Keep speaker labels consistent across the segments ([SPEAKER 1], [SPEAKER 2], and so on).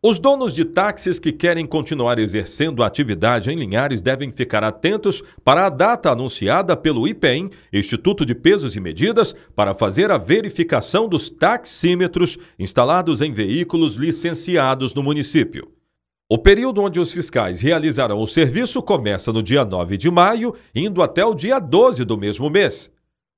[SPEAKER 1] Os donos de táxis que querem continuar exercendo a atividade em Linhares devem ficar atentos para a data anunciada pelo IPEM, Instituto de Pesos e Medidas, para fazer a verificação dos taxímetros instalados em veículos licenciados no município. O período onde os fiscais realizarão o serviço começa no dia 9 de maio, indo até o dia 12 do mesmo mês.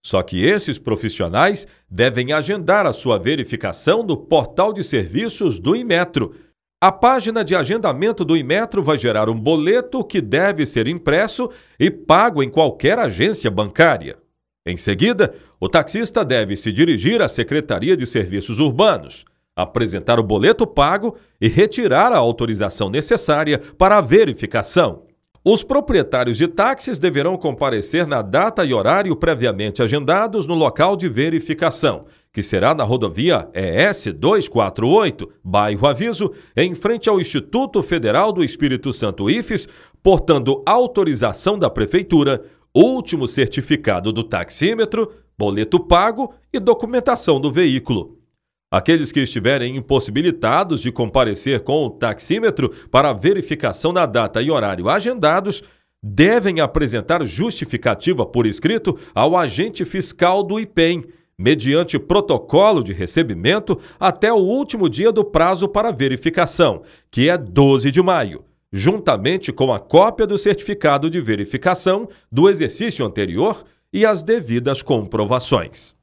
[SPEAKER 1] Só que esses profissionais devem agendar a sua verificação no portal de serviços do Imetro. A página de agendamento do Imetro vai gerar um boleto que deve ser impresso e pago em qualquer agência bancária. Em seguida, o taxista deve se dirigir à Secretaria de Serviços Urbanos, apresentar o boleto pago e retirar a autorização necessária para a verificação. Os proprietários de táxis deverão comparecer na data e horário previamente agendados no local de verificação que será na rodovia ES 248, bairro Aviso, em frente ao Instituto Federal do Espírito Santo IFES, portando autorização da prefeitura, último certificado do taxímetro, boleto pago e documentação do veículo. Aqueles que estiverem impossibilitados de comparecer com o taxímetro para verificação na data e horário agendados devem apresentar justificativa por escrito ao agente fiscal do IPEM mediante protocolo de recebimento, até o último dia do prazo para verificação, que é 12 de maio, juntamente com a cópia do certificado de verificação do exercício anterior e as devidas comprovações.